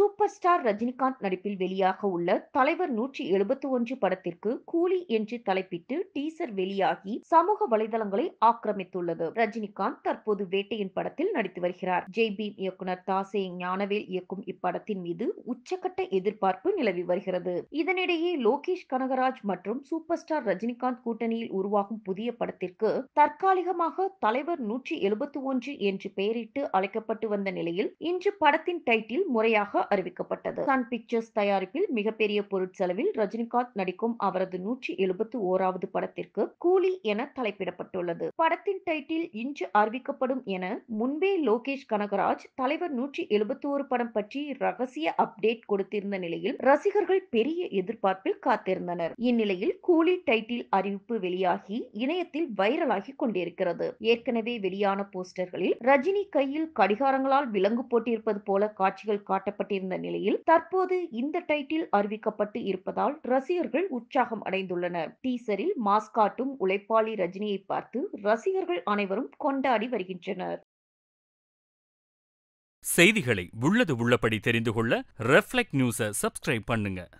super star Rajinikanth நடிப்பில் வெளியாக உள்ள தலைவர் நூற்றி எழுபத்தி ஒன்று படத்திற்கு கூலி என்று தலைப்பிட்டு டீசர் வெளியாகி சமூக வலைதளங்களை ஆக்கிரமித்துள்ளது ரஜினிகாந்த் தற்போது வேட்டையின் படத்தில் நடித்து வருகிறார் ஜெய் பீம் இயக்குனர் தாசே ஞானவேல் இயக்கும் இப்படத்தின் மீது உச்சகட்ட எதிர்பார்ப்பு நிலவி வருகிறது இதனிடையே லோகேஷ் கனகராஜ் மற்றும் சூப்பர் ஸ்டார் ரஜினிகாந்த் கூட்டணியில் உருவாகும் புதிய படத்திற்கு தற்காலிகமாக தலைவர் நூற்றி எழுபத்தி ஒன்று என்று பெயரிட்டு அழைக்கப்பட்டு வந்த நிலையில் இன்று படத்தின் டைட்டில் முறையாக அறிவிக்கப்பட்டது சன் பிக்சர்ஸ் தயாரிப்பில் மிகப்பெரிய பொருட்செலவில் ரஜினிகாந்த் நடிக்கும் அவரது நூற்றி எழுபத்தி ஓராவது படத்திற்கு கூலி என தலைப்பிடப்பட்டுள்ளது படத்தின் டைட்டில் இன்று அறிவிக்கப்படும் என முன்பே லோகேஷ் கனகராஜ் தலைவர் நூற்றி எழுபத்தி ஒரு படம் பற்றி ரகசிய அப்டேட் கொடுத்திருந்த நிலையில் ரசிகர்கள் பெரிய எதிர்பார்ப்பில் காத்திருந்தனர் இந்நிலையில் கூலி டைட்டில் அறிவிப்பு வெளியாகி இணையத்தில் வைரலாகி கொண்டிருக்கிறது ஏற்கனவே வெளியான போஸ்டர்களில் ரஜினி கையில் கடிகாரங்களால் விலங்கு போட்டிருப்பது போல காட்சிகள் காட்டப்பட்டிருந்த கொண்டிருந்த நிலையில் தற்போது இந்த டைட்டில் அறிவிக்கப்பட்டு இருப்பதால் ரசிகர்கள் உற்சாகம் அடைந்துள்ளனர் டீசரில் மாஸ்காட்டும் உழைப்பாளி ரஜினியை பார்த்து ரசிகர்கள் அனைவரும் கொண்டாடி வருகின்றனர் செய்திகளை உள்ளது உள்ளபடி தெரிந்து கொள்ள ரெஃப்ளெக்ட் நியூஸை சப்ஸ்கிரைப் பண்ணுங்கள்